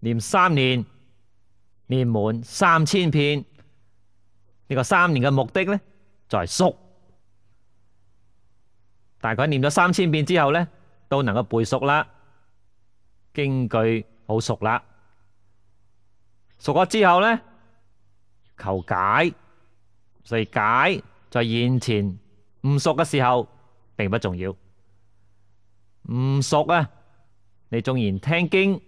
念三年，念满三千遍，呢个三年嘅目的咧，在熟。大概念咗三千遍之后咧，都能够背熟啦，经句好熟啦。熟咗之后咧，求解，所以解在现前唔熟嘅时候，并不重要。唔熟啊，你纵然听经。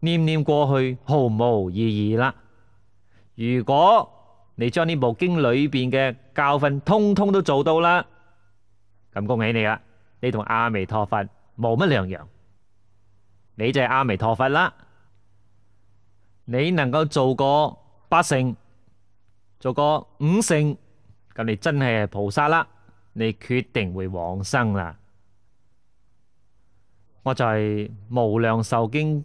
念念过去毫无意义啦。如果你将呢部经里边嘅教训通通都做到啦，咁恭喜你啦！你同阿弥陀佛冇乜两样，你就系阿弥陀佛啦。你能够做个八成，做个五成，咁你真系菩萨啦，你决定会往生啦。我就系无量寿经。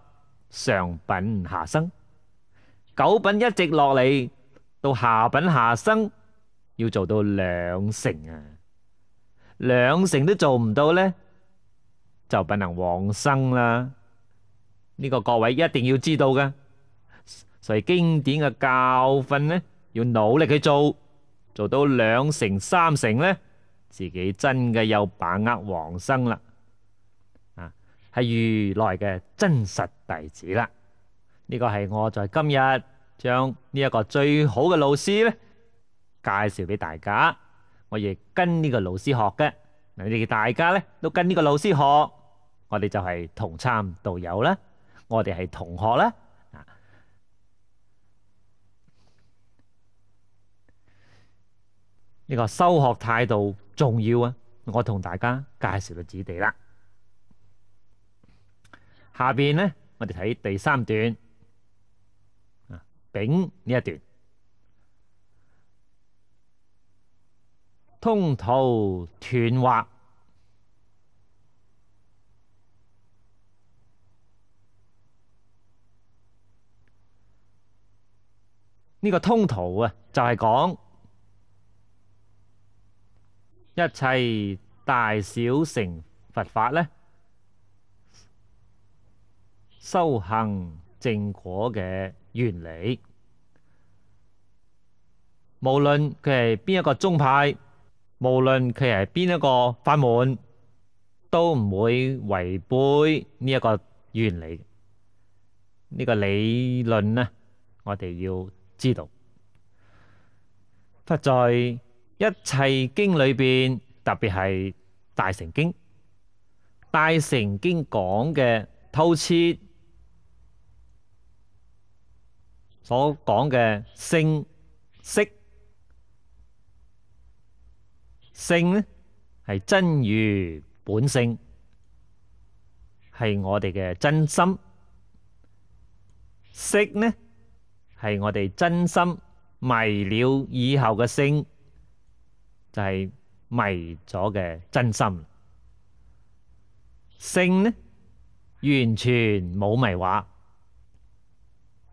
上品下生，九品一直落嚟到下品下生，要做到两成啊，两成都做唔到咧，就不能往生啦。呢个各位一定要知道噶，所以经典嘅教训咧，要努力去做，做到两成三成咧，自己真嘅有把握往生啦。系如来嘅真实弟子啦，呢个系我在今日将呢一个最好嘅老师咧介绍俾大家，我亦跟呢个老师学嘅。嗱，你哋大家咧都跟呢个老师学，我哋就系同参道友啦，我哋系同学啦。啊，呢个修学态度重要啊，我同大家介绍到此地啦。下边呢，我哋睇第三段啊，丙呢一段通途断惑呢个通途啊，就系讲一切大小成佛法咧。修行正果嘅原理，无论佢系边一个宗派，无论佢系边一个法门，都唔会违背呢一个原理。呢个理论呢，我哋要知道。佛在一切经里边，特别系《大成经》，《大成经》讲嘅透彻。所講嘅性、色、性呢，係真如本性，係我哋嘅真心；色呢，係我哋真心迷了以後嘅性，就係迷咗嘅真心。性呢，完全冇迷畫。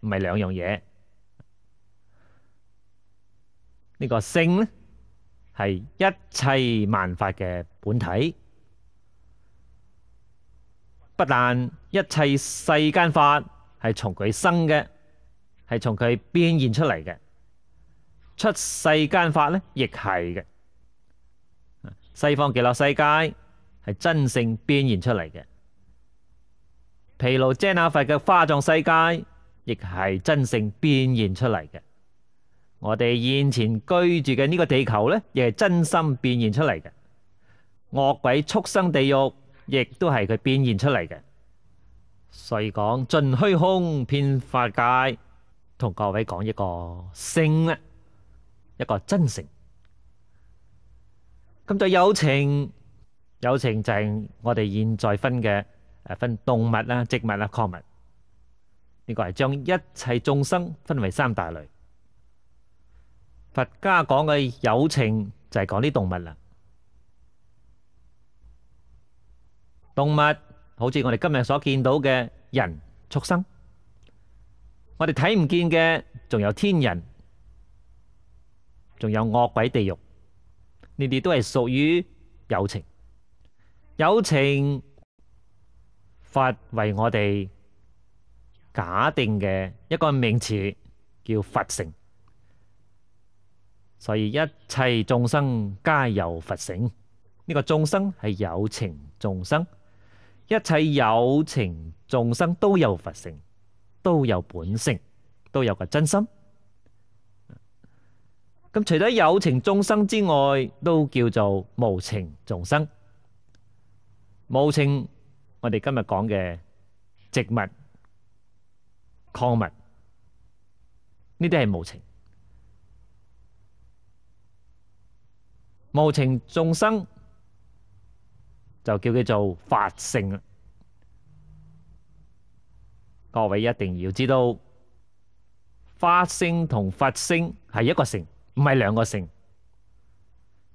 唔係兩樣嘢，呢個性呢，係一切万法嘅本體，不但一切世間法係從佢生嘅，係從佢变現出嚟嘅，出世間法呢，亦係嘅。西方极乐世界係真性变現出嚟嘅，毗盧遮那佛嘅花状世界。亦系真性变现出嚟嘅，我哋现前居住嘅呢个地球呢，亦系真心变现出嚟嘅。恶鬼畜生地狱，亦都系佢变现出嚟嘅。所以讲尽虚空遍法界，同各位讲一个性啊，一个真诚。咁就友情，友情就系我哋现在分嘅诶，分动物啦、植物啦、矿物。呢个系将一切众生分为三大类，佛家讲嘅友情就系讲啲动物啦。动物好似我哋今日所见到嘅人、畜生，我哋睇唔见嘅仲有天人，仲有恶鬼、地狱，呢啲都系属于友情。友情，佛为我哋。假定嘅一个名词叫佛性，所以一切众生皆有佛性。呢个众生系有情众生，一切有情众生都有佛性，都有本性，都有个真心。咁除咗有情众生之外，都叫做无情众生。无情，我哋今日讲嘅植物。物呢啲系无情，无情众生就叫佢做法性各位一定要知道，法性同佛性系一个性，唔系两个性。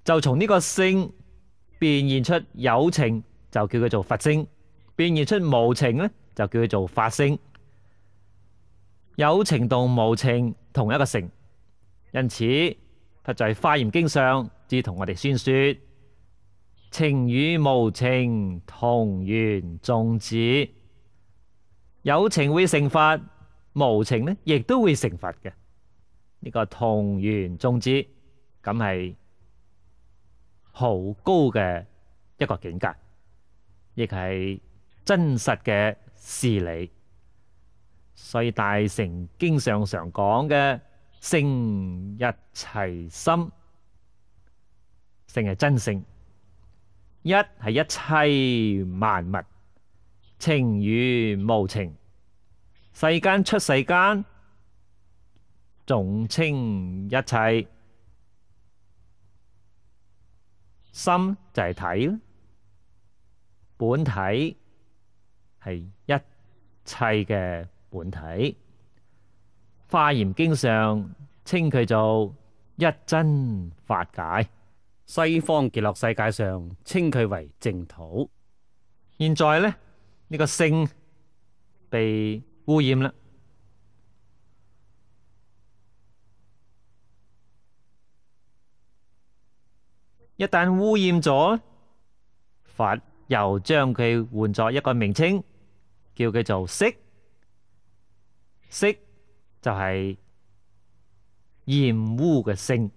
就从呢个性变现出有情，就叫佢做法性；变现出无情咧，就叫佢做法性。有情同无情同一个性，因此佛在《化言经》上至同我哋宣说：情与无情同源种子，有情会成佛，无情呢亦都会成佛嘅。呢个同源种子咁系好高嘅一个境界，亦系真实嘅事理。所以大成經常常講嘅性一齐心，性係真性，一係一切萬物情與無情，世間出世間，總稱一切心就係睇本體係一切嘅。本体《化严经》上称佢做一真法解，西方极乐世界上称佢为净土。现在呢，呢个性被污染啦，一旦污染咗，佛又将佢换作一个名称，叫佢做色。色就系厌恶嘅性，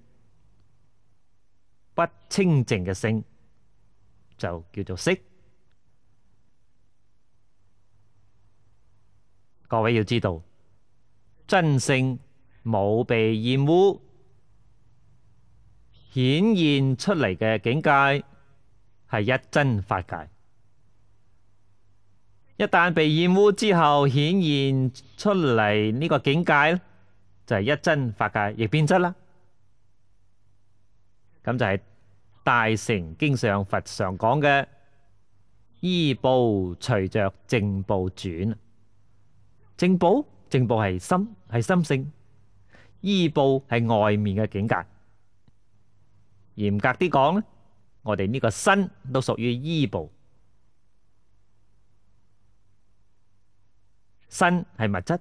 不清净嘅性就叫做色。各位要知道，真性冇被厌恶，显现出嚟嘅境界系一真法界。一旦被染污之後，顯現出嚟呢個境界，就係一真法界亦變質啦。咁就係大乘經上佛常講嘅，依布隨着正步轉。正步正步係心係心性，依布係外面嘅境界。嚴格啲講咧，我哋呢個身都屬於依報。身系物质，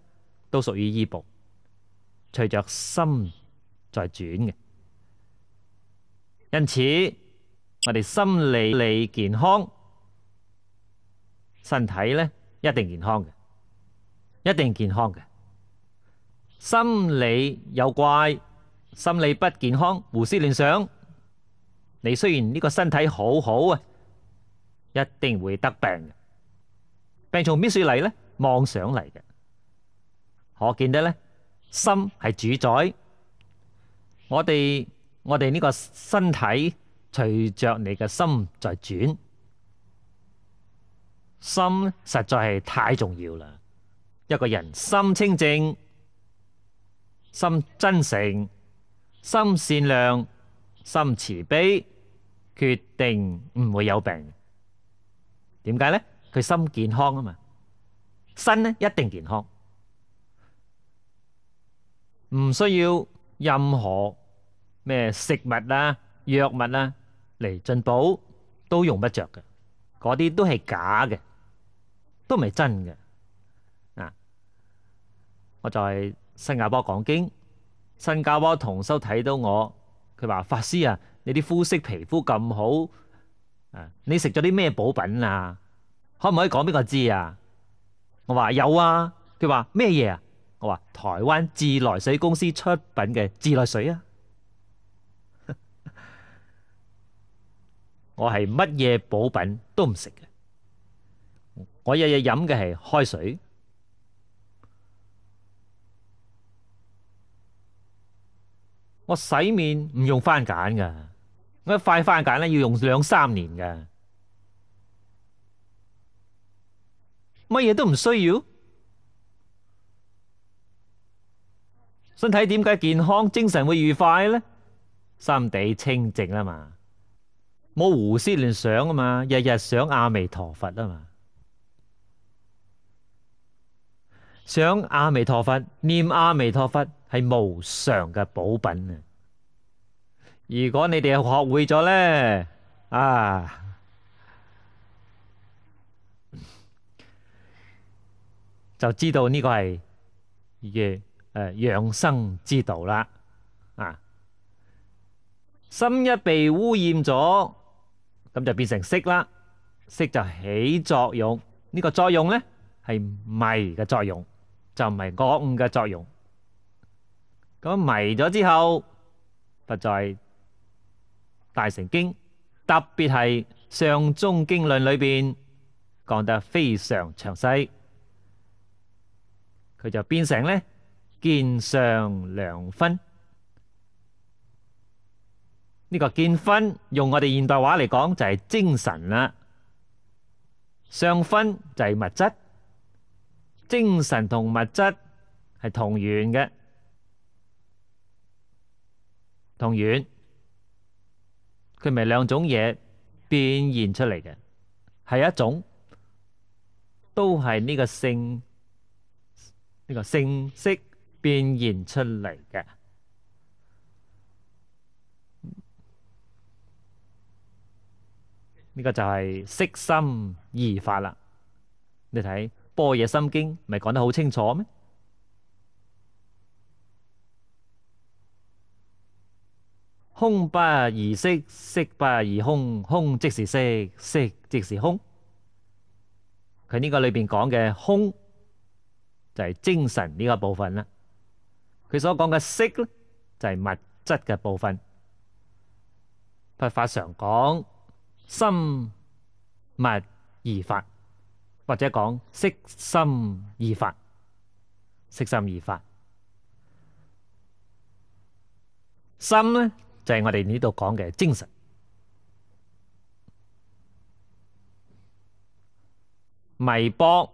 都属于衣部。随着心在转嘅，因此我哋心理、理健康，身体咧一定健康嘅，一定健康嘅。心理有怪，心理不健康，胡思乱想，你虽然呢个身体好好啊，一定会得病嘅。病从边处嚟咧？妄想嚟嘅，可见得呢，心系主宰我哋。我哋呢个身体随着你嘅心在转，心实在系太重要啦。一个人心清净、心真诚、心善良、心慈悲，决定唔会有病。点解呢？佢心健康啊嘛。身咧一定健康，唔需要任何咩食物啊、藥物啊嚟進補，都用不着嘅，嗰啲都係假嘅，都唔係真嘅。啊！我在新加坡講經，新加坡同修睇到我，佢話：法師啊，你啲膚色皮膚咁好，啊，你食咗啲咩補品啊？可唔可以講俾我知啊？我话有啊，佢话咩嘢啊？我话台湾自来水公司出品嘅自来水啊。我系乜嘢补品都唔食嘅，我日日饮嘅系开水。我洗面唔用番碱噶，我一块番碱咧要用两三年噶。乜嘢都唔需要，身体点解健康，精神会愉快呢？心地清净啊嘛，冇胡思乱想啊嘛，日日想阿弥陀佛啊嘛，想阿弥陀佛，念阿弥陀佛系无常嘅宝品啊！如果你哋学会咗咧，啊！就知道呢個係嘅诶養生之道啦啊！心一被污染咗，咁就變成色啦。色就起作用，呢個作用咧係迷嘅作用，就唔係覺悟嘅作用。咁迷咗之後，佛在大成經，特別係上中經論裏边講得非常詳細。佢就變成咧，見上良分。呢個見分用我哋現代話嚟講就係精神啦，上分就係物質。精神同物質係同源嘅，同源。佢咪两兩種嘢變現出嚟嘅，係一種，都係呢個性。呢个性色变现出嚟嘅，呢个就系色心而法啦。你睇《波野心经》咪讲得好清楚咩？空不而色，色不而空，空即是色，色即是空。佢呢个里边讲嘅空。就系精神呢个部分啦，佢所讲嘅色咧就系物质嘅部分。佛法常讲心物而法，或者讲色心而法，色心而法。心咧就系我哋呢度讲嘅精神，微薄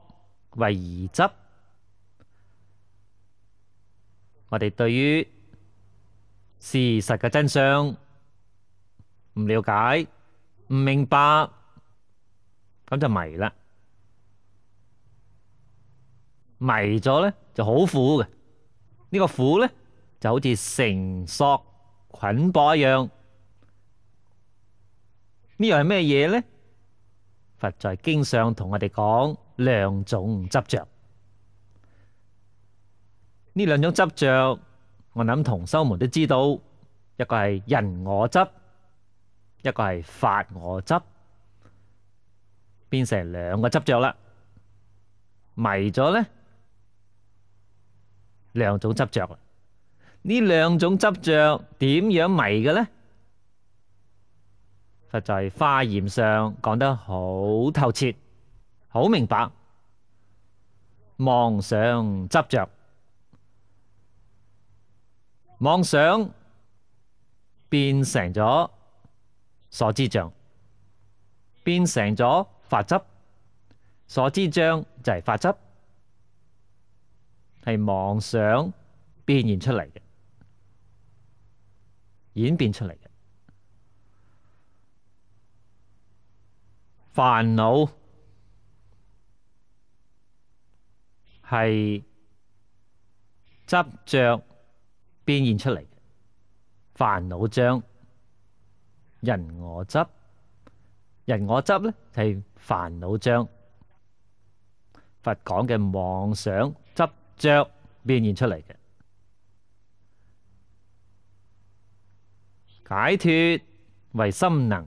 为而执。我哋对于事实嘅真相唔了解、唔明白，咁就迷啦。迷咗咧就好苦嘅，呢个苦咧就好似绳索捆绑一样。呢样系咩嘢咧？佛在经上同我哋讲两种执着。呢两种执着，我谂同修们都知道，一个系人我执，一个系法我执，变成两个执着啦。迷咗呢两种执着啦。呢两种执着点样迷嘅呢？佛在化验上讲得好透彻，好明白，妄想执着。妄想变成咗所知障，变成咗法执，所知障就系法执，系妄想变现出嚟嘅，演变出嚟嘅烦恼系执着。变现出嚟嘅烦恼障，人我执，人我执咧系烦恼障。佛讲嘅妄想执着变现出嚟嘅解脱为心能。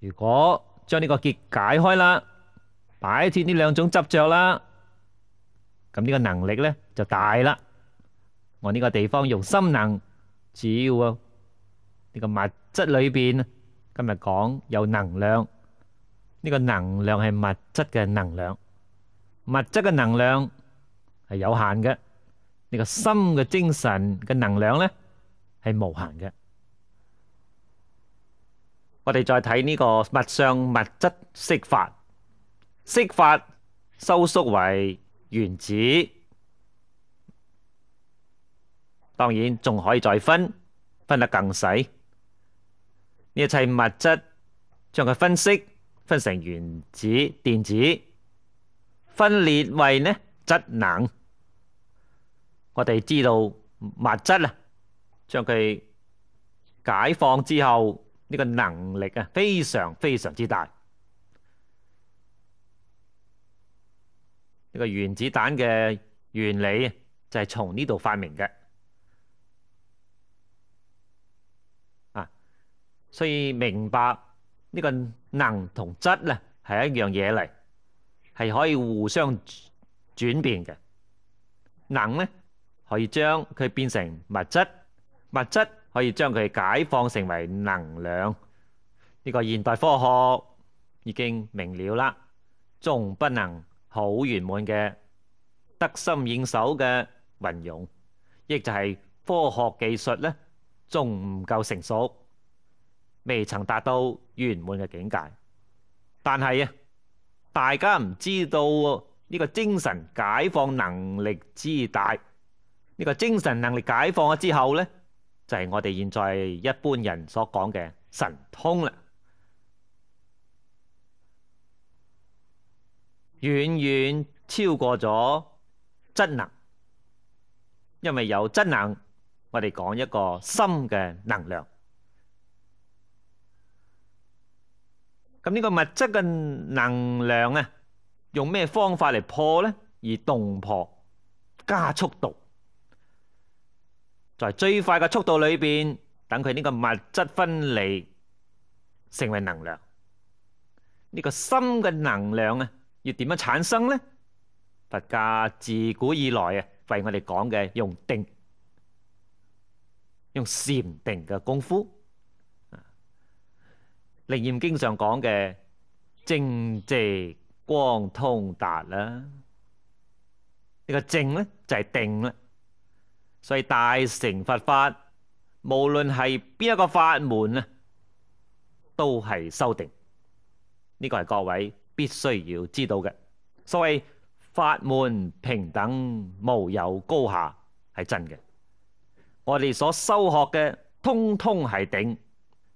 如果将呢个结解开啦，摆脱呢两种执着啦，咁呢个能力咧就大啦。我呢個地方用心能，只要呢個物質裏边，今日講有能量，呢個能量係物質嘅能量，物質嘅能量係有限嘅，呢個心嘅精神嘅能量咧係無限嘅。我哋再睇呢個物相物質釋法，釋法收縮為原子。当然，仲可以再分，分得更细。呢一切物质将佢分析分成原子、电子，分裂为呢质能。我哋知道物质啊，将佢解放之后，呢个能力啊，非常非常之大。呢个原子弹嘅原理就系从呢度发明嘅。所以明白呢個能同質咧係一樣嘢嚟，係可以互相轉變嘅。能咧可以將佢變成物質，物質可以將佢解放成為能量。呢個現代科學已經明瞭啦，仲不能好圓滿嘅得心應手嘅運用，亦就係科學技術咧仲唔夠成熟。未曾达到圆满嘅境界，但系啊，大家唔知道呢个精神解放能力之大，呢个精神能力解放咗之后呢，就系我哋现在一般人所讲嘅神通啦，远远超过咗真能，因为有真能，我哋讲一个心嘅能量。咁呢個物質嘅能量啊，用咩方法嚟破咧？而動破加速度，在最快嘅速度裏边，等佢呢個物質分離成為能量。呢個心嘅能量啊，要點樣產生咧？佛家自古以來啊，为我哋講嘅用定，用禅定嘅功夫。灵验经常讲嘅正直光通达啦，呢个正咧就系定啦。所以大乘佛法无论系边一个法门啊，都系修定，呢个系各位必须要知道嘅。所谓法门平等无有高下系真嘅，我哋所修学嘅通通系定。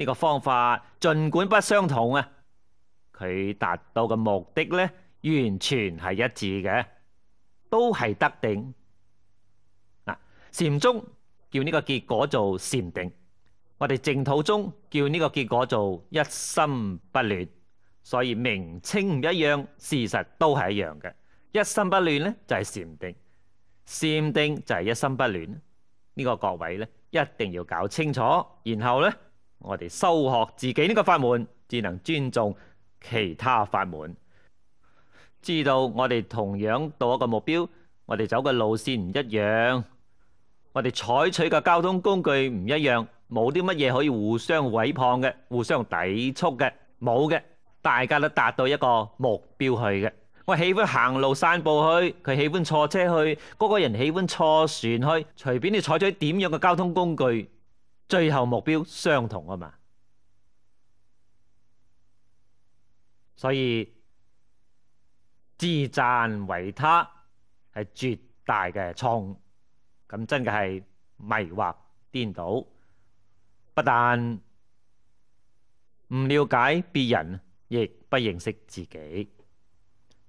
呢个方法尽管不相同啊，佢达到嘅目的呢，完全系一致嘅，都系得定。啊。禅宗叫呢个结果做禅定，我哋净土宗叫呢个结果做一心不乱，所以名称唔一样，事实都系一样嘅。一心不乱呢，就系禅定，禅定就系一心不乱。呢个各位呢，一定要搞清楚，然后呢。我哋修学自己呢个法门，只能尊重其他法门，知道我哋同样到一个目标，我哋走嘅路线唔一样，我哋采取嘅交通工具唔一样，冇啲乜嘢可以互相毁谤嘅，互相抵触嘅，冇嘅，大家都达到一个目标去嘅。我喜欢行路散步去，佢喜欢坐车去，嗰个人喜欢坐船去，随便你采取点样嘅交通工具。最后目标相同啊嘛，所以自赞为他系绝大嘅错，咁真嘅系迷惑颠倒，不但唔了解别人，亦不认识自己。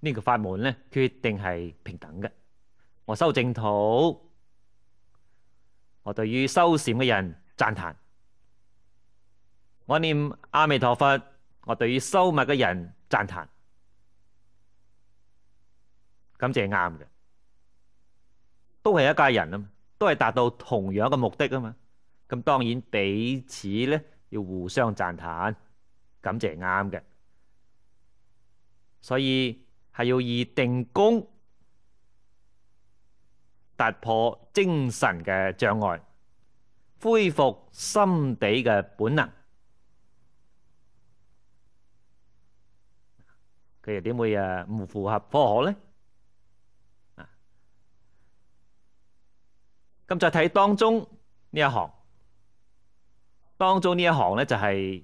呢个法门呢，决定系平等嘅。我修正土，我对于修禅嘅人。赞叹，我念阿弥陀佛，我对于收物嘅人赞叹，咁就系啱嘅，都系一家人啊嘛，都系达到同样嘅目的啊嘛，咁当然彼此咧要互相赞叹，咁就系啱嘅，所以系要以定功突破精神嘅障碍。恢復心底嘅本能，佢又點會啊唔符合科學呢？啊，咁就睇當中呢一行，當中呢一行呢，就係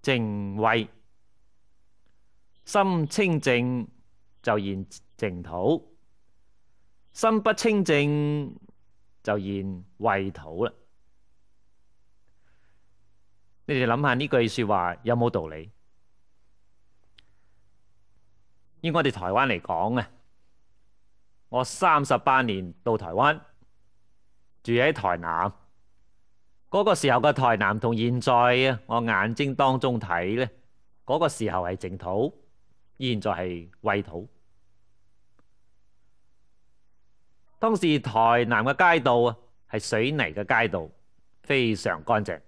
正位，心清净就現净土，心不清净。就现为土啦，你哋谂下呢句说话有冇道理？以我哋台湾嚟讲啊，我三十八年到台湾住喺台南，嗰个时候嘅台南同现在啊，我眼睛当中睇呢，嗰个时候系净土，现在系为土。当时台南嘅街道啊，系水泥嘅街道，非常干净，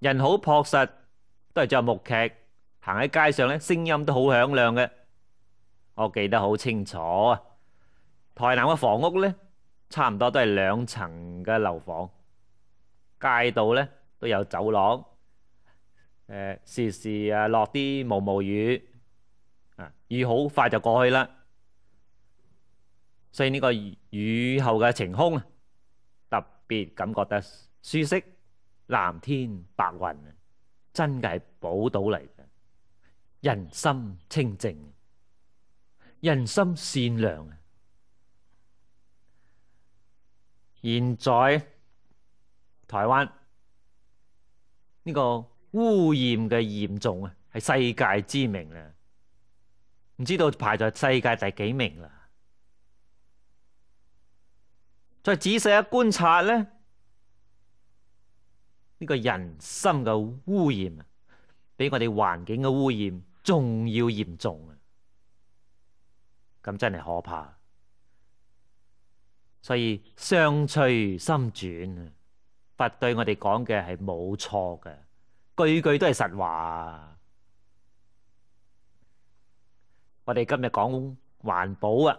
人好朴实，都系着木屐行喺街上咧，声音都好响亮嘅。我记得好清楚啊。台南嘅房屋咧，差唔多都系两层嘅楼房，街道咧都有走廊。诶，时时啊落啲毛毛雨，啊雨好快就过去啦。所以呢個雨後嘅晴空啊，特別感覺得舒適，藍天白雲真係寶島嚟嘅，人心清靜，人心善良啊！現在台灣呢個污染嘅嚴重啊，係世界知名啦，唔知道排在世界第幾名啦？再仔细一观察呢，呢个人心嘅污染啊，比我哋环境嘅污染仲要严重啊！咁真系可怕。所以相随心转啊，佛对我哋讲嘅系冇错嘅，句句都系实话。我哋今日讲环保啊！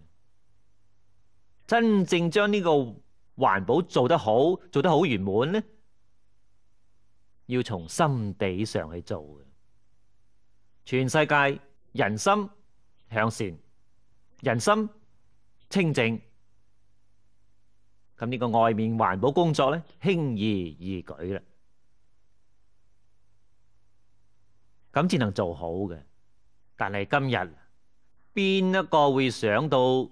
真正將呢個環保做得好，做得好圆滿呢，要從心底上去做嘅。全世界人心向善，人心清净，咁呢個外面環保工作呢，輕而易舉啦，咁至能做好嘅。但係今日邊一個會想到？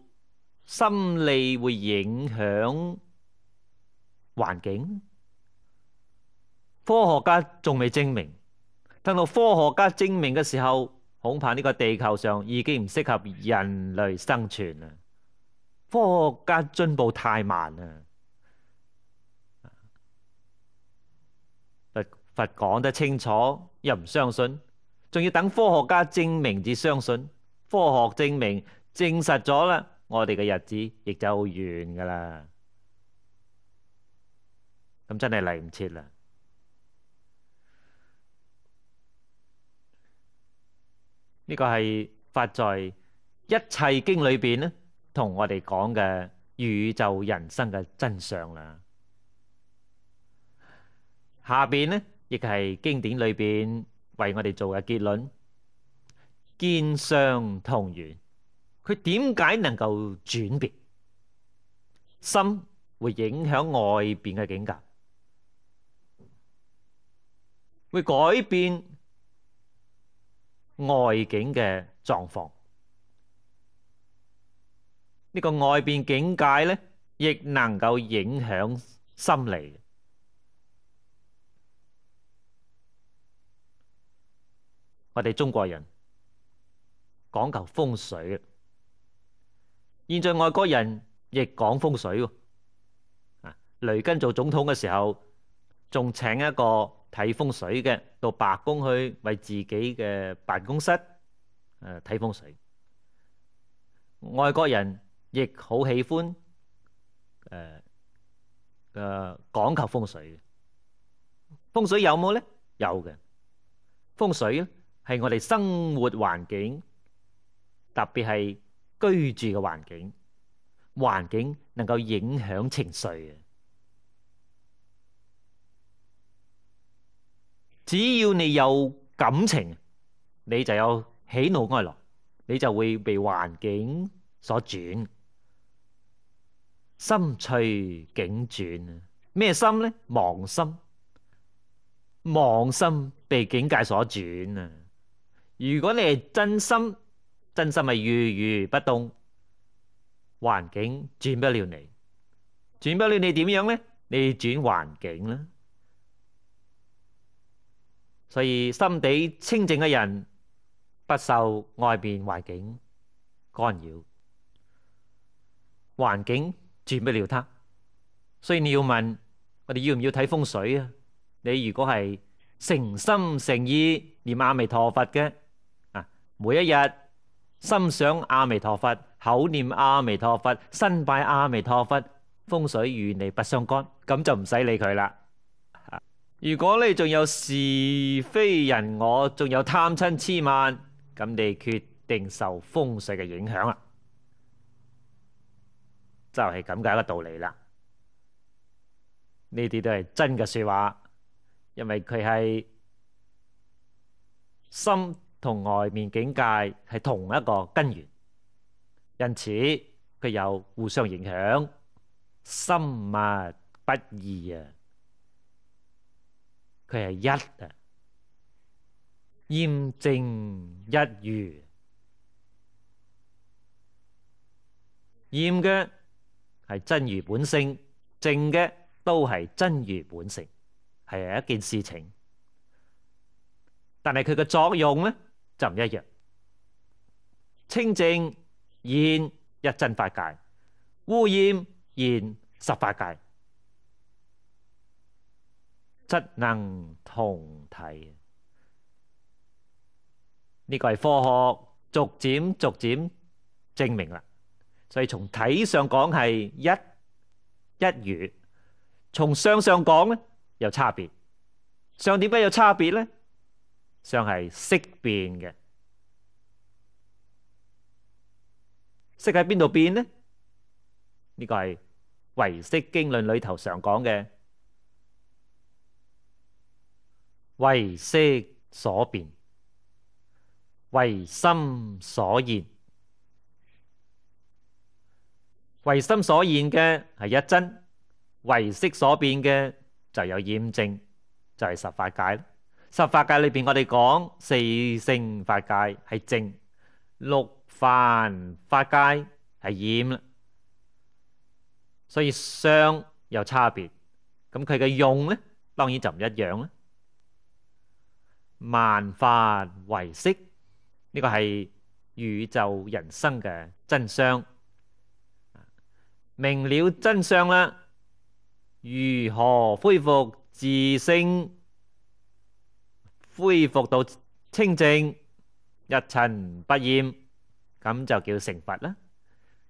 心理会影响环境，科学家仲未证明。等到科学家证明嘅时候，恐怕呢个地球上已经唔适合人类生存啦。科学家进步太慢啦，佛佛讲得清楚又唔相信，仲要等科学家证明至相信。科学证明证实咗啦。我哋嘅日子亦就完噶啦，咁真系嚟唔切啦。呢个系发在一切经里边呢，同我哋讲嘅宇宙人生嘅真相啦。下边呢，亦系经典里边为我哋做嘅结论，兼相同源。佢點解能夠轉變？心會影響外边嘅境界，會改變外境嘅狀況。呢個外邊境界咧，亦能夠影響心理。我哋中國人講求風水嘅。现在外国人亦讲风水，啊，雷根做总统嘅时候，仲请一个睇风水嘅到白宫去为自己嘅办公室诶睇风水。外国人亦好喜欢诶诶讲求风水嘅，风水有冇咧？有嘅，风水系我哋生活环境，特别系。居住嘅环境，环境能够影响情绪啊！只要你有感情，你就有喜怒哀乐，你就会被环境所转，心随境转啊！咩心咧？忘心，忘心被境界所转啊！如果你系真心。真心系如如不动，环境转不了你，转不了你点样呢？你转环境啦。所以心地清净嘅人不受外边环境干扰，环境转不了他。所以你要问我哋要唔要睇风水啊？你如果系诚心诚意念阿弥陀佛嘅啊，每一日。心想阿弥陀佛，口念阿弥陀佛，身拜阿弥陀佛，风水与你不相干，咁就唔使理佢啦。如果你仲有是非人我，仲有贪亲痴慢，咁你决定受风水嘅影响啦，就系咁解一个道理啦。呢啲都系真嘅说话，因为佢系心。同外面境界系同一个根源，因此佢有互相影响。心物不二啊，佢系一啊，驗證一如。验嘅系真如本性，正嘅都系真如本性，系一件事情。但系佢嘅作用咧？就唔一样，清净现一真法界，污染现十八界，则能同体。呢个系科学逐渐逐渐证明啦。所以从体上讲系一一如，从相上讲咧有差别。相点解有差别咧？上系識變嘅，識喺邊度變呢？呢個係唯識經論裏頭常講嘅，唯識所變，唯心所現。唯心所現嘅係一真，唯識所變嘅就有验证，就係十法界。十法界里边，我哋讲四圣法界系正，六凡法界系染啦，所以相有差别，咁佢嘅用咧，当然就唔一样啦。万法为色，呢个系宇宙人生嘅真相。明了真相啦，如何恢复自性？恢复到清净、一尘不染，咁就叫成佛啦。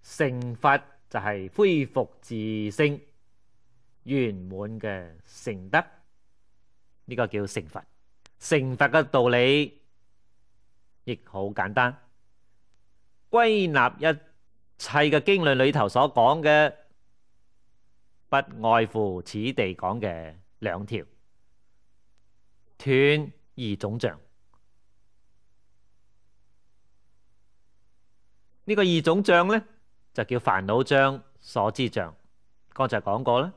成佛就系恢复自性圆满嘅成德，呢个叫成佛。成佛嘅道理亦好简单，归纳一切嘅经论里头所讲嘅，不外乎此地讲嘅两条断。二种障，呢个二种障呢，就叫烦恼障、所知障。刚才讲过啦，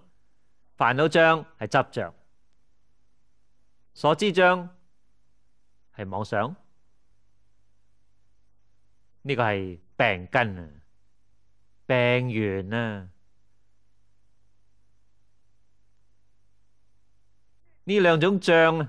烦恼障系执着，所知障系妄想。呢个系病根啊，病源啊，呢两种障啊。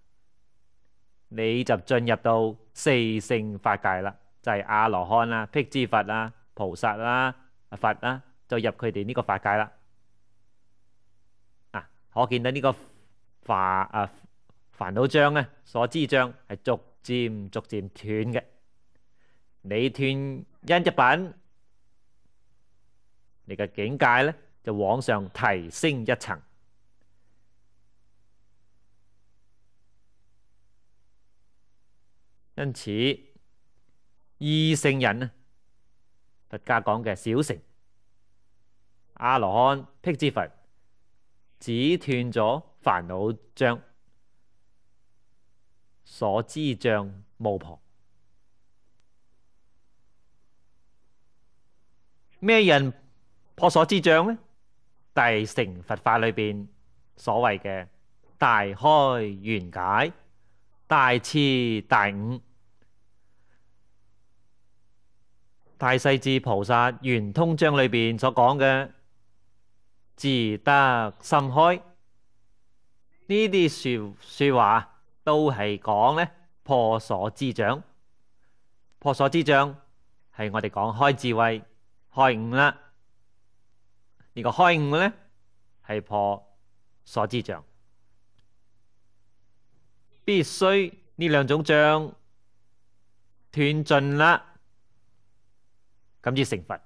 你就進入到四聖法界啦，就係阿羅漢啦、辟支佛啦、菩薩啦、佛啦，就入佢哋呢個法界啦。啊，可見到呢個煩啊烦惱障咧，所知障係逐漸逐漸斷嘅。你斷一品，你嘅境界咧就往上提升一層。因此，异性人佛家讲嘅小乘阿罗汉辟支佛，只断咗烦恼障、所知障、无婆。咩人破所知障呢？大乘佛法里边所谓嘅大开圆解、大彻大悟。大势至菩萨圆通章里边所讲嘅自得心开呢啲说说话都系讲呢破所之障，破所之障系我哋讲开智慧开悟啦。呢个开悟呢系破所之障，必须呢两种障断尽啦。咁至成佛，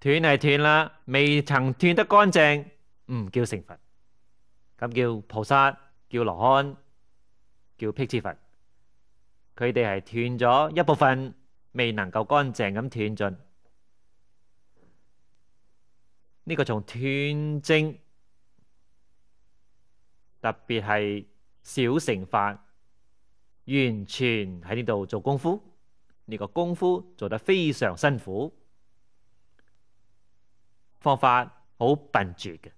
斷係斷啦，未曾斷得乾淨，唔叫成佛，咁叫菩薩，叫羅漢，叫辟支佛。佢哋係斷咗一部分，未能夠乾淨咁斷尽。呢個从斷正，特別係小成法，完全喺呢度做功夫。呢个功夫做得非常辛苦，方法好笨拙嘅。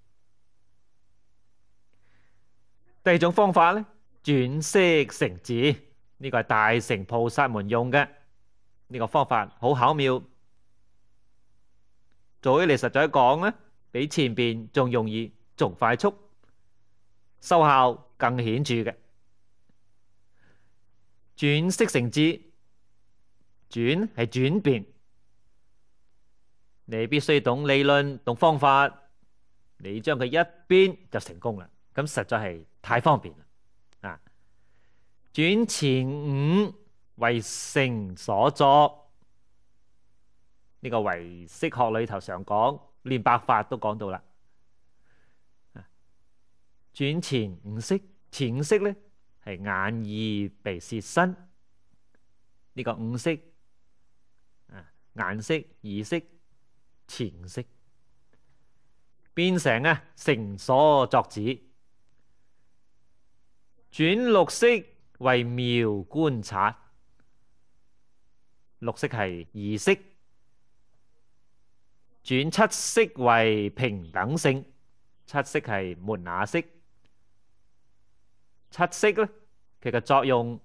第二种方法咧，转色成字，呢个系大乘菩萨们用嘅。呢个方法好巧妙，做起嚟实在讲咧，比前边仲容易、仲快速、收效更显著嘅。转色成字。轉係轉變，你必須懂理論、懂方法，你將佢一边就成功啦。咁實在係太方便啦！啊，轉前五為成所作，呢個為色學裏頭常講，連白法都講到啦。轉前五色，前五色咧係眼、耳、鼻、舌、身，呢個五色。颜色、仪式、前色变成啊绳所作止，转绿色为妙观察，绿色系仪式，转七色为平等性，七色系门那色。七色咧，佢嘅作用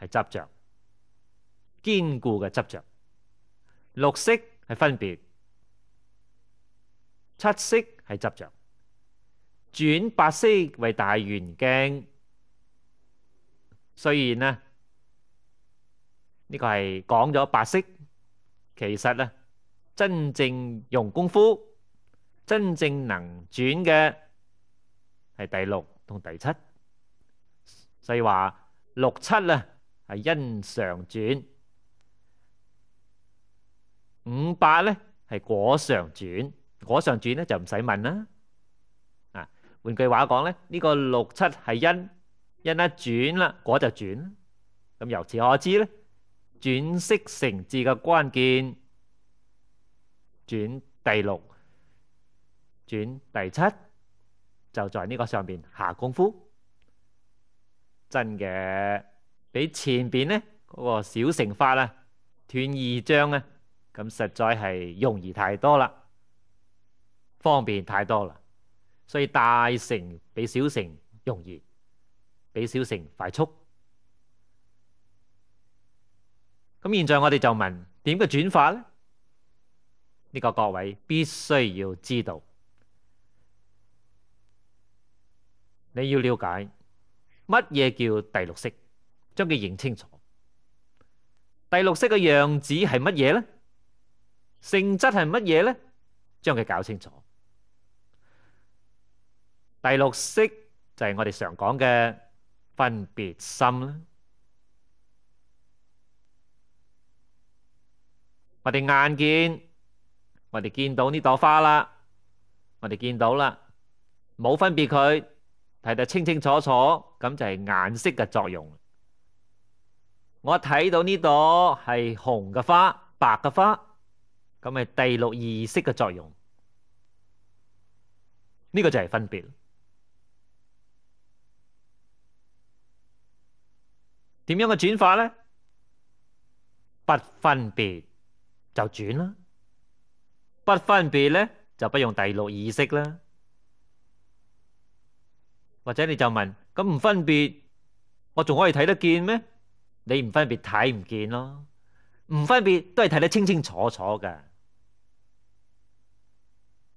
系执着，坚固嘅执着。六色系分別，七色系執着，轉白色為大圆鏡。雖然呢，呢個係講咗白色，其實咧真正用功夫、真正能轉嘅係第六同第七，所以話六七咧係因常轉。五八咧係果上轉，果上轉咧就唔使問啦。啊，換句話講咧，呢個六七係因，因一轉啦，果就轉。咁由此可知咧，轉色成智嘅關鍵，轉第六、轉第七，就在呢個上边下功夫。真嘅，比前边咧嗰個小乘法啊，斷二章啊。咁實在係容易太多啦，方便太多啦，所以大城比小城容易，比小城快速。咁現在我哋就問點嘅轉法呢？呢個各位必須要知道，你要了解乜嘢叫第六式，將佢認清楚。第六式嘅樣子係乜嘢呢？性質係乜嘢呢？將佢搞清楚。第六色就係我哋常講嘅分別心啦。我哋眼見，我哋見到呢朵花啦，我哋見到啦，冇分別佢睇得清清楚楚，咁就係顏色嘅作用。我睇到呢朵係紅嘅花，白嘅花。咁咪第六意識嘅作用，呢個就係分別。點樣嘅轉化呢？不分別就轉啦。不分別咧，就不用第六意識啦。或者你就問：咁唔分別，我仲可以睇得見咩？你唔分別睇唔見咯。唔分別都係睇得清清楚楚嘅。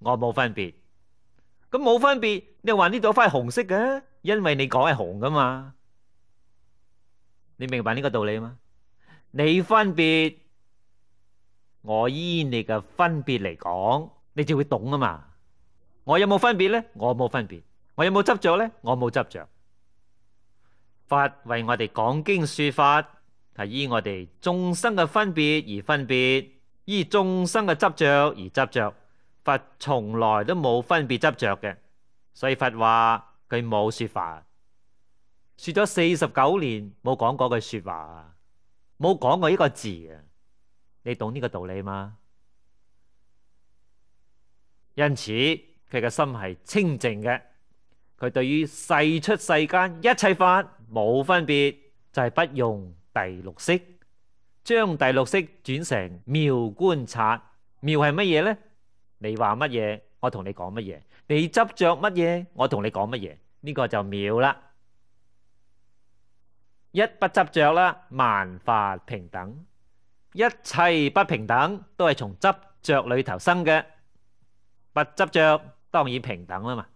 我冇分别，咁冇分别，你话呢朵花系红色嘅，因为你讲系红噶嘛，你明白呢个道理吗？你分别，我依你嘅分别嚟讲，你就会懂啊嘛。我有冇分别咧？我冇分别。我有冇执着咧？我冇执着。法为我哋讲经说法，系依我哋众生嘅分别而分别，依众生嘅执着而执着。佛从来都冇分别执着嘅，所以佛话佢冇说法，说咗四十九年冇讲过句说话啊，冇讲过呢个字啊，你懂呢个道理吗？因此佢嘅心系清净嘅，佢对于世出世间一切法冇分别，就系不用第六识，将第六识转成妙观察，妙系乜嘢呢？你话乜嘢，我同你讲乜嘢；你执着乜嘢，我同你讲乜嘢。呢个就妙啦！一不执着啦，万法平等。一切不平等都系从执着里头生嘅。不执着，当然平等啦嘛。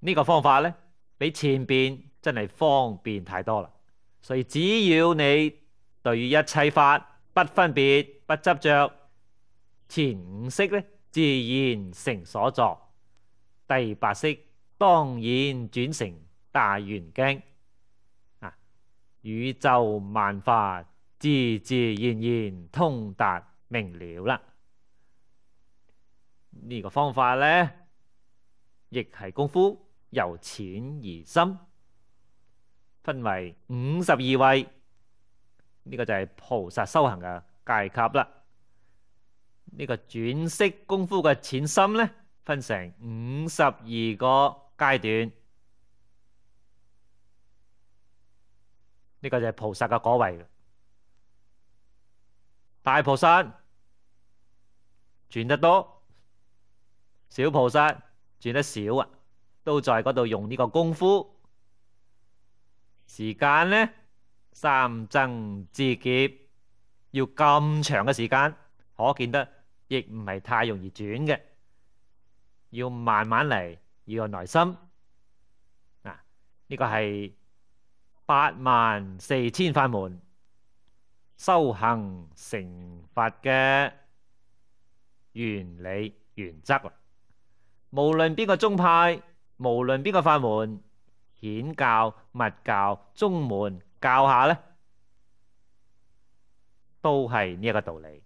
呢个方法呢，比前边真系方便太多啦。所以只要你对于一切法不分别不执着，前五色呢自然成所作，第八色当然转成大圆经啊，宇宙万化自自然然通达明了啦。呢个方法呢亦系功夫由浅而深，分为五十二位。呢個就係菩薩修行嘅階級啦。呢個轉色功夫嘅淺深咧，分成五十二個階段。呢個就係菩薩嘅果位。大菩薩轉得多，小菩薩轉得少啊，都在嗰度用呢個功夫。時間咧？三僧之劫要咁长嘅时间，可见得亦唔系太容易转嘅，要慢慢嚟，要有耐心。嗱，呢个系八万四千法门修行成法嘅原理原则啦。无论边个宗派，无论边个法门，显教、密教、宗门。教下咧，都系呢一个道理，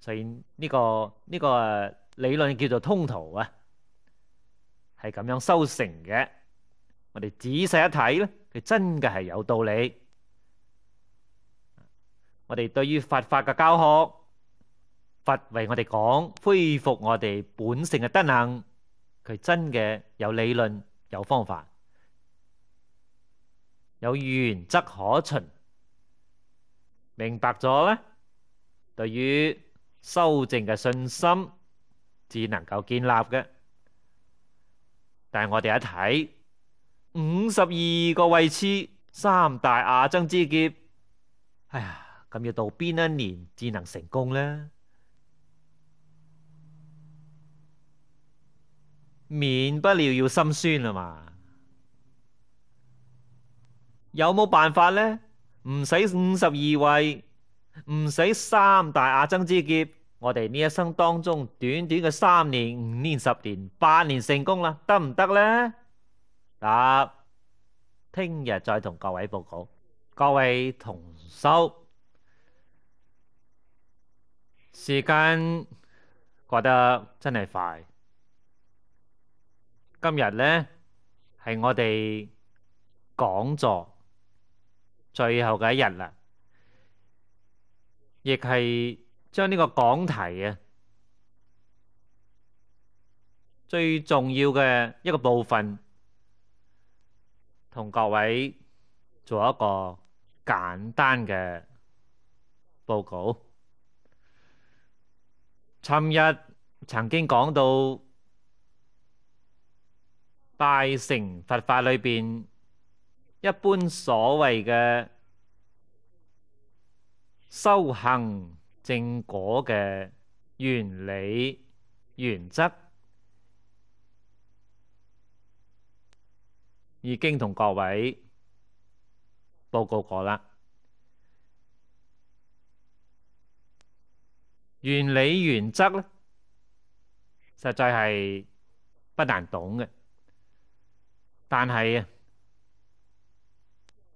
所以呢个呢个理论叫做通途啊，系咁样修成嘅。我哋仔细一睇咧，佢真嘅系有道理。我哋对于佛法嘅教学，佛为我哋讲恢复我哋本性嘅德能，佢真嘅有理论有方法。有原则可循，明白咗咧，对于修正嘅信心只能够建立嘅。但系我哋一睇五十二个位次，三大亚洲之劫，哎呀，咁要到边一年至能成功咧，免不了要心酸啊嘛。有冇办法咧？唔使五十二位，唔使三大阿增之劫，我哋呢一生当中短短嘅三年、五年、十年、八年成功啦，得唔得咧？答：听日再同各位报告。各位同修，时间过得真系快。今日咧系我哋讲座。最後嘅一日啦，亦係將呢個講題啊最重要嘅一個部分，同各位做一個簡單嘅報告。尋日曾經講到大成佛法裏边。一般所謂嘅修行正果嘅原理原則已經同各位報告過啦。原理原則咧，實在係不難懂嘅，但係啊～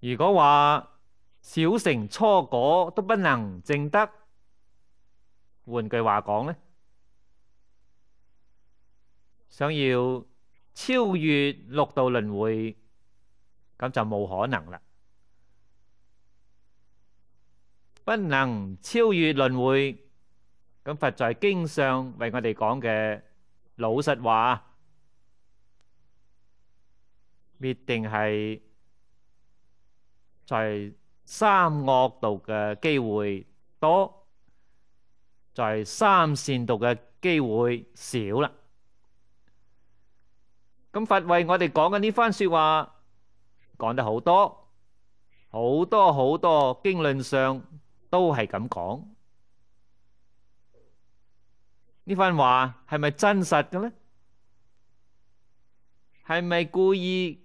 如果话小成初果都不能正得，换句话讲呢想要超越六道轮回，咁就冇可能啦。不能超越轮回，咁佛在经上为我哋讲嘅老实话，必定系。在三惡道嘅機會多，在三善道嘅機會少啦。咁佛为我哋講嘅呢番说話講得好多，好多好多經论上都係咁講。呢番話係咪真實嘅呢？係咪故意？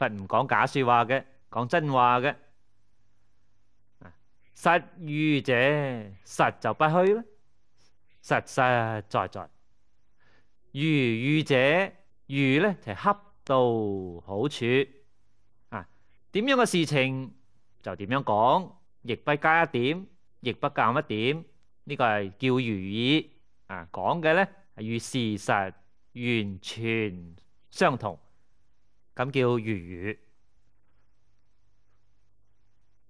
佛唔讲假说话嘅，讲真话嘅。实遇者实就不虚啦，实实在在。如遇者愚咧就恰到好处。啊，点样嘅事情就点样讲，亦不加一点，亦不减一点。呢个系叫如意。啊，讲嘅咧系与事实完全相同。咁叫如如，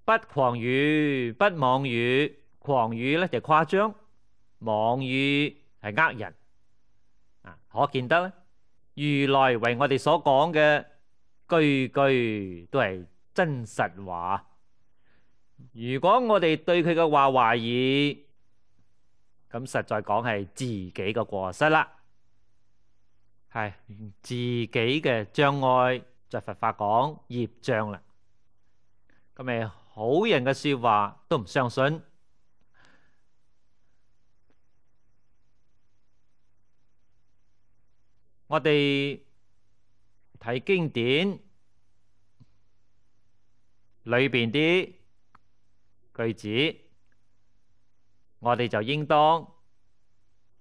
不狂语，不妄语。狂语咧就夸张，妄语系呃人。啊，可见得咧，如来为我哋所讲嘅句句都系真实话。如果我哋对佢嘅话怀疑，咁实在讲系自己嘅过失啦。系自己嘅障礙，就佛法講業障啦。咁咪好人嘅说話都唔相信。我哋睇經典裏边啲句子，我哋就應當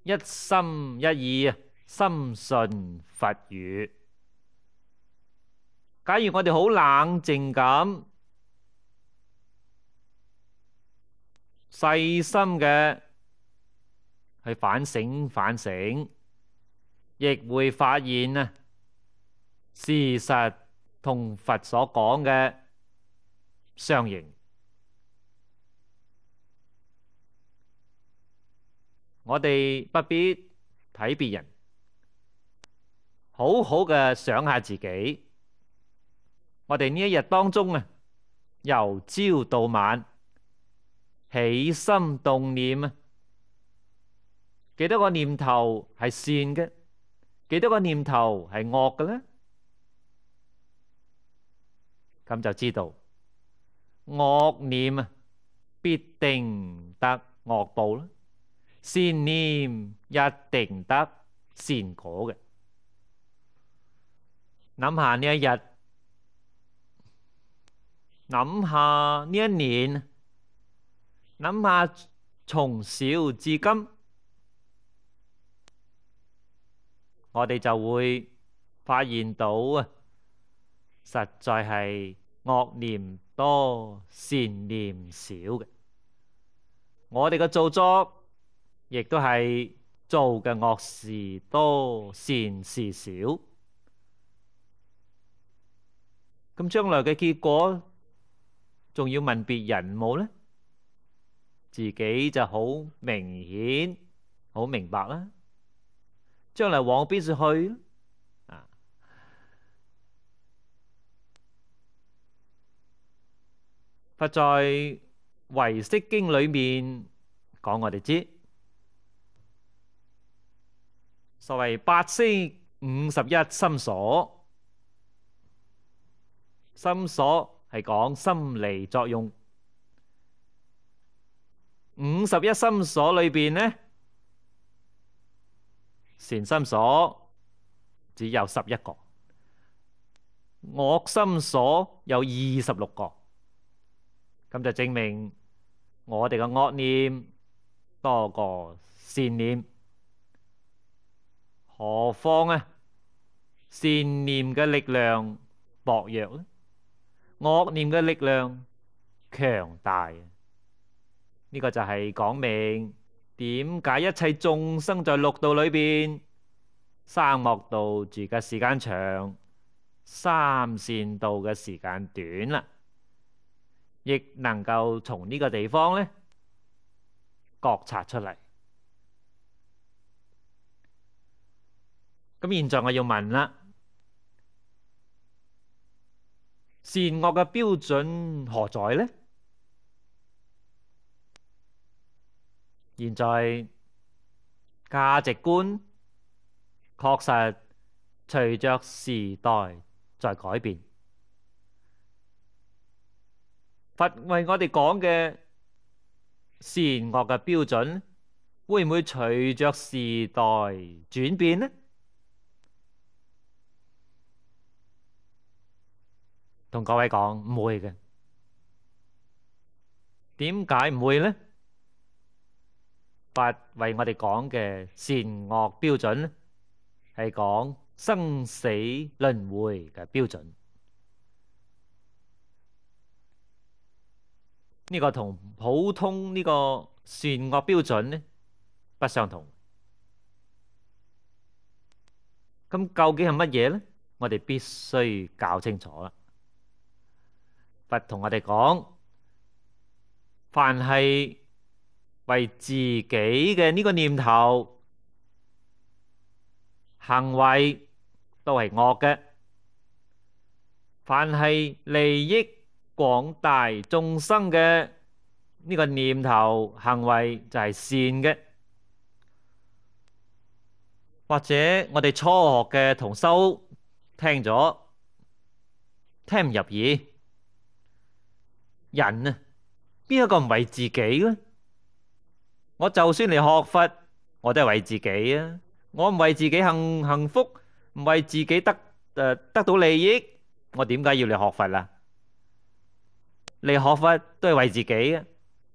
一心一意。深信佛语，假如我哋好冷静咁细心嘅去反省、反省，亦会发现啊，事实同佛所讲嘅相应。我哋不必睇别人。好好嘅想下自己，我哋呢一日當中啊，由朝到晚起心動念啊，幾多個念頭係善嘅，幾多個念頭係惡嘅咧？咁就知道惡念啊，必定得惡報啦；善念一定得善果嘅。谂下呢一日，谂下呢一年，谂下从小至今，我哋就会发现到啊，实在系恶念多，善念少嘅。我哋嘅做作亦都系做嘅恶事多，善事少。咁將來嘅結果，仲要問別人冇呢？自己就好明顯、好明白啦。將來往邊處去？啊！佛在唯识經裏面講我哋知，所謂八識五十一心所。心所係講心理作用，五十一心所裏边呢，善心所只有十一個，惡心所有二十六個，咁就證明我哋嘅惡念多過善念，何況啊善念嘅力量薄弱咧。恶念嘅力量强大，呢个就系讲明点解一切众生在六道里边，三漠道住嘅时间长，三善道嘅时间短啦，亦能够从呢个地方咧觉察出嚟。咁现在我要问啦。善恶嘅标准何在呢？现在价值观确实随着时代在改变。佛为我哋讲嘅善恶嘅标准，会唔会随着时代转变呢？同各位讲唔会嘅，点解唔会咧？八为我哋讲嘅善恶标准咧，系讲生死轮回嘅标准。呢个同普通呢个善恶标准咧不相同。咁究竟系乜嘢咧？我哋必须搞清楚啦。佛同我哋讲：，凡系为自己嘅呢个念头行为都系恶嘅；，凡系利益广大众生嘅呢个念头行为就系善嘅。或者我哋初学嘅同修听咗，听唔入耳。人啊，边一个唔为自己咧？我就算嚟学佛，我都系为自己啊！我唔为自己幸幸福，唔为自己得诶得到利益，我点解要嚟学佛啊？嚟学佛都系为自己啊，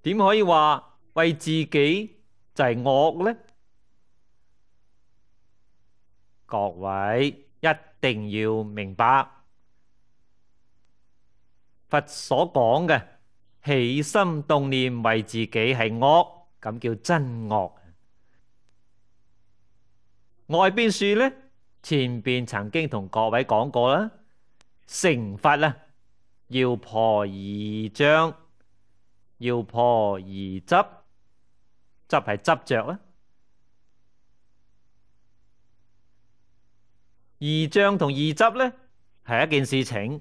点可以话为自己就系恶呢？各位一定要明白。佛所讲嘅起心动念为自己系恶，咁叫真恶。外边树呢，前边曾经同各位讲过啦，成法啦，要破而障，要破而执，执系执着啦。二障同二执呢，系一件事情。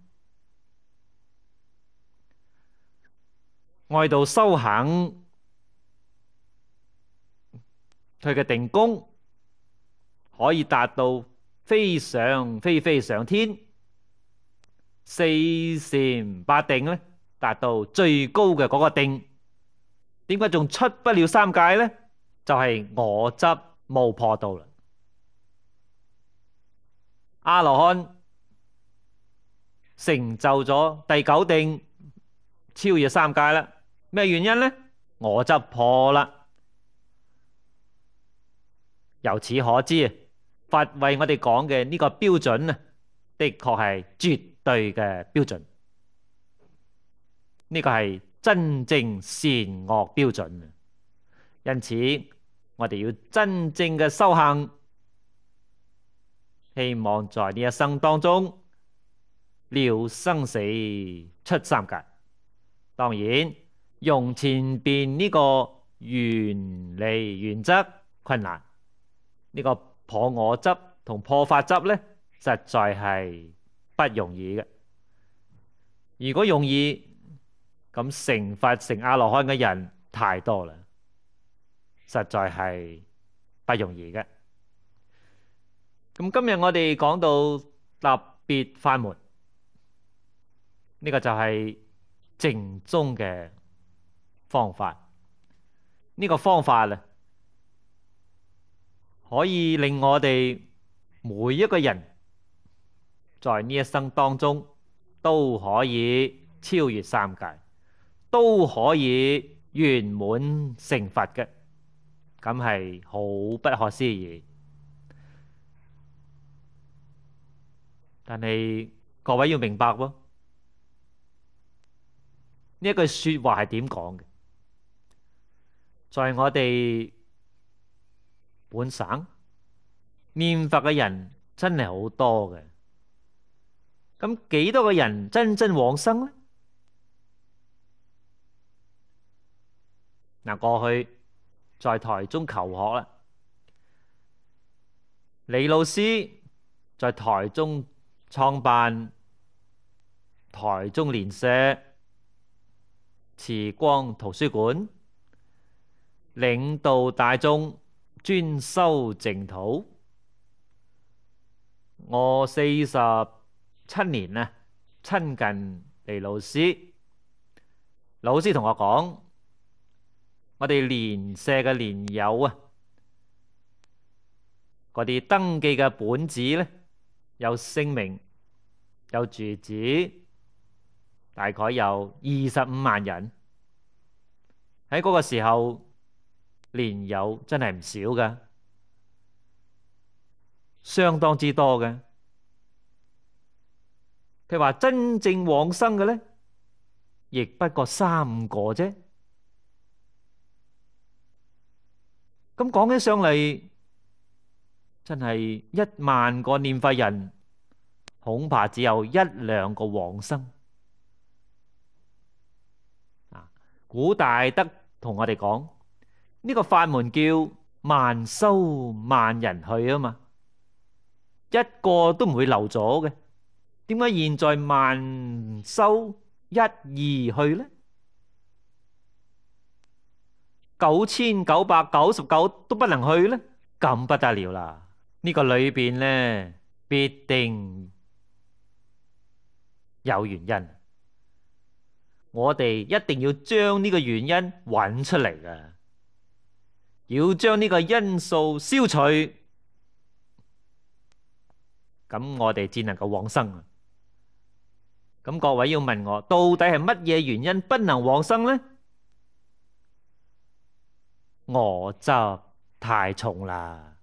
爱到修行，佢嘅定功可以达到飞上飞飞上天，四禅八定咧达到最高嘅嗰个定。点解仲出不了三界呢？就系我执冇破道啦。阿罗汉成就咗第九定，超越三界啦。咩原因呢？我执破啦，由此可知，佛为我哋讲嘅呢个标准呢，的确系绝对嘅标准，呢个系真正善恶标准。因此，我哋要真正嘅修行，希望在呢一生当中了生死、出三界。当然。用前邊呢個原理原則困難呢個破我執同破法執咧，實在係不容易嘅。如果容易咁成佛成阿羅漢嘅人太多啦，實在係不容易嘅。咁今日我哋講到特別法門，呢個就係正宗嘅。方法呢个方法咧，可以令我哋每一个人在呢一生当中都可以超越三界，都可以圆满成佛嘅，咁系好不可思议。但系各位要明白喎，呢一句说话系点讲嘅？在我哋本省念佛嘅人真系好多嘅，咁几多嘅人真真往生呢？嗱，过去在台中求学啦，李老师在台中创办台中莲社慈光图书馆。领导大众专修净土，我四十七年啊，亲近嚟老师，老师同我讲，我哋连社嘅年友啊，嗰啲登记嘅本子咧，有姓名有住址，大概有二十五万人喺嗰个时候。年友真系唔少噶，相当之多嘅。佢话真正往生嘅咧，亦不过三个啫。咁讲起上嚟，真系一万个念佛人，恐怕只有一两个往生。啊，古大德同我哋讲。呢个法门叫万收万人去啊嘛，一个都唔会留咗嘅。点解现在万收一二去呢？九千九百九十九都不能去呢？咁不得了啦！呢个里边呢，必定有原因，我哋一定要将呢个原因揾出嚟啊！要将呢个因素消除，咁我哋只能够往生咁各位要问我，到底系乜嘢原因不能往生呢？我执太重啦！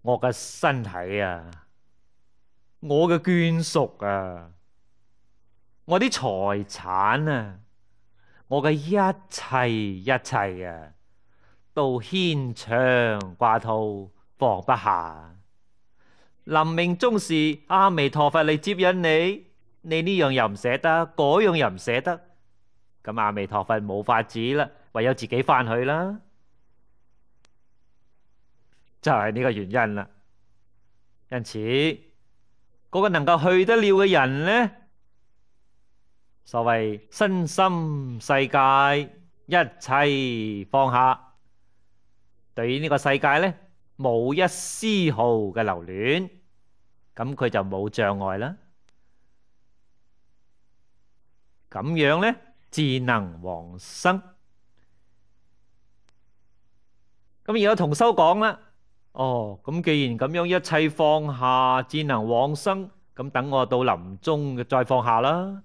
我嘅身体啊，我嘅眷属啊，我啲财产啊！我嘅一切一切啊，都牵肠挂肚，放不下。临命终时，阿弥陀佛嚟接引你，你呢样又唔舍得，嗰样又唔舍得。咁阿弥陀佛冇法子啦，唯有自己翻去啦。就系呢个原因啦。因此，嗰个能够去得了嘅人呢？所謂身心世界一切放下，對於呢個世界呢，冇一絲毫嘅留戀，咁佢就冇障礙啦。咁樣呢，智能往生。咁而家同修講啦，哦，咁既然咁樣，一切放下，智能往生，咁等我到臨終再放下啦。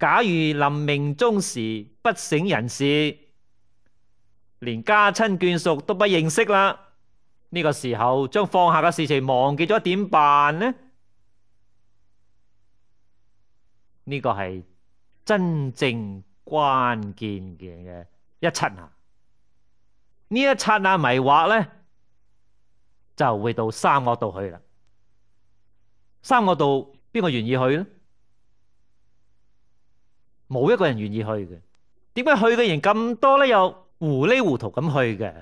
假如临命终时不省人事，连家亲眷属都不认识啦，呢个时候将放下嘅事情忘记咗，点办呢？呢个系真正关键嘅一刹那，呢一刹那迷惑呢，就会到三恶道去啦。三恶道边个愿意去呢？冇一个人愿意去嘅，点解去嘅人咁多咧？又糊里糊涂咁去嘅，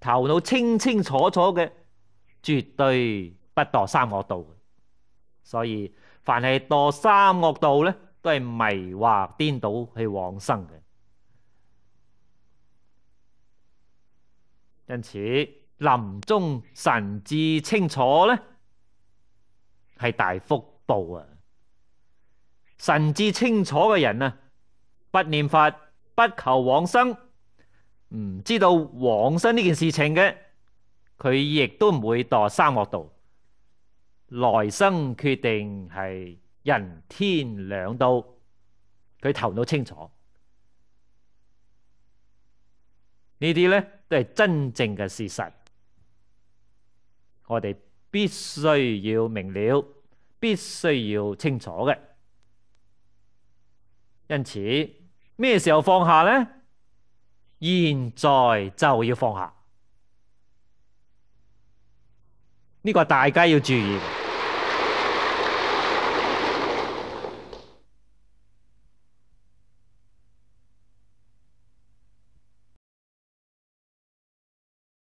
头脑清清楚楚嘅，绝对不堕三恶道。所以凡系堕三恶道咧，都系迷惑颠倒去往生嘅。因此临终神智清楚咧，系大福报啊！神志清楚嘅人啊，不念佛，不求往生，唔知道往生呢件事情嘅，佢亦都唔会堕三恶道。来生决定系人天两道，佢头脑清楚，呢啲咧都系真正嘅事实，我哋必须要明了，必须要清楚嘅。因此，咩时候放下呢？现在就要放下，呢个大家要注意。